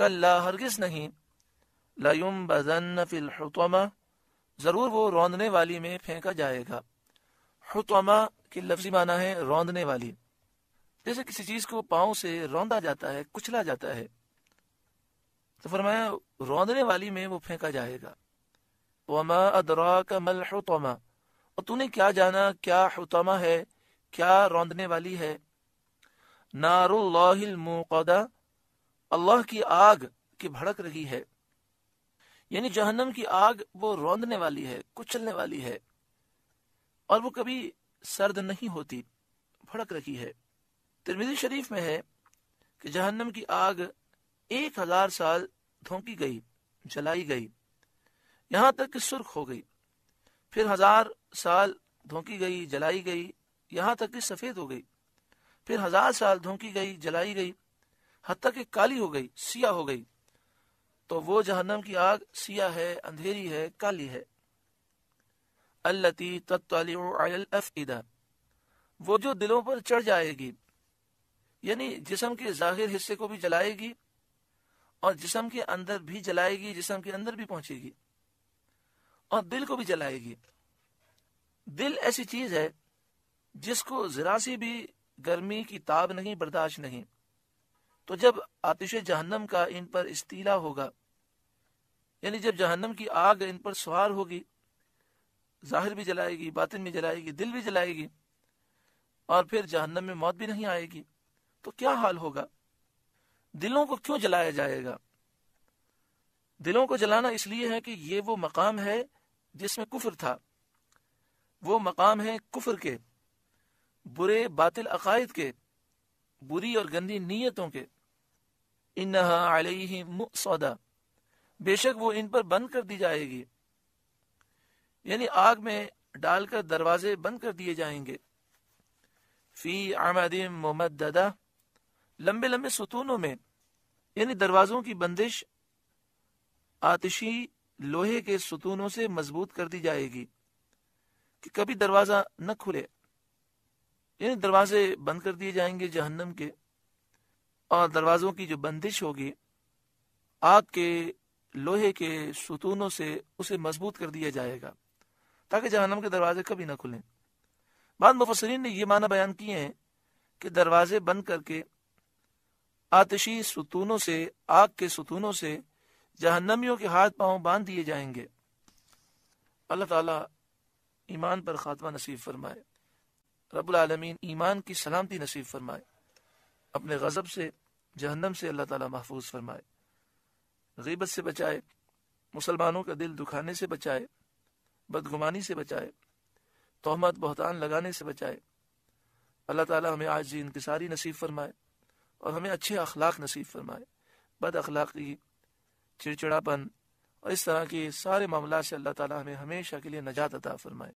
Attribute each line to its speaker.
Speaker 1: कल्ला हरगिज नहीं लयुम बजन फिल जरूर वो रौंदने वाली में फेंका जाएगा हतमा की लफ्जी माना है रौंदने वाली जैसे किसी चीज को पाओ से रौंदा जाता है कुचला जाता है तो फरमाया रौंदने वाली में वो फेंका जाएगा वमा अदरा का मल हतमा और तूने क्या जाना क्या हतमा है क्या रौंदने वाली है नारुल्लाहिल मुकदा अल्लाह की आग की भड़क रही है यानी जहन्नम की आग वो रौंदने वाली है कुचलने वाली है और वो कभी सर्द नहीं होती भड़क रही है तिरमिजी शरीफ में है कि जहन्नम की आग एक हजार साल धोकी गई जलाई गई यहां तक कि सुर्ख हो गई फिर हजार साल धोकी गई जलाई गई यहां तक कि सफेद हो गई फिर हजार साल धोकी गई जलाई गई हती कि काली हो गई सिया हो गई तो वो जहन्नम की आग सिया है अंधेरी है काली है अल्लाह वो जो दिलों पर चढ़ जाएगी यानी जिसम के जाहिर हिस्से को भी जलाएगी और जिसम के अंदर भी जलाएगी जिसम के अंदर भी पहुंचेगी और दिल को भी जलाएगी दिल ऐसी चीज है जिसको जरा सी भी गर्मी की ताब नहीं बर्दाश्त नहीं तो जब आतिश जहन्नम का इन पर इस्तीला होगा यानी जब जहन्नम की आग इन पर सवार होगी जाहिर भी जलाएगी बातिन भी जलाएगी दिल भी जलाएगी और फिर जहन्नम में मौत भी नहीं आएगी तो क्या हाल होगा दिलों को क्यों जलाया जाएगा दिलों को जलाना इसलिए है कि ये वो मकाम है जिसमें कुफर था वो मकाम है कुफर के बुरे बातिल अकायद के बुरी और गंदी नीयतों के बेशक वो इन पर बंद कर दी जाएगी यानी आग में डालकर दरवाजे बंद कर दिए जाएंगे फी आमदिम दादा लंबे लंबे सुतूनों में यानी दरवाजों की बंदिश आतिशी लोहे के सुतूनों से मजबूत कर दी जाएगी कि कभी दरवाजा न खुले यानी दरवाजे बंद कर दिए जाएंगे जहन्नम के और दरवाजों की जो बंदिश होगी आग के लोहे के सुतूनों से उसे मजबूत कर दिया जाएगा ताकि जहनम के दरवाजे कभी ना खुलें बाद मुफसरीन ने यह माना बयान किए हैं कि दरवाजे बंद करके आतशी सुतूनों से आग के सुतूनों से जहन्नमियों के हाथ पांव बांध दिए जाएंगे अल्लाह ताला ईमान पर खात्मा नसीब फरमाए रबालमीन ईमान की सलामती नसीब फरमाए अपने गज़ब से जहन्नम से अल्लाह ताला महफूज फरमाए गीबत से बचाए मुसलमानों का दिल दुखाने से बचाए बदगुमानी से बचाए तोहमत बहतान लगाने से बचाए अल्लाह ताला हमें आज जी इंकसारी नसीब फरमाए और हमें अच्छे अखलाक नसीब फरमाए बद अखलाकी चिड़चिड़ापन और इस तरह के सारे मामला से अल्लाह ताला हमें हमेशा के लिए नजात अता फरमाए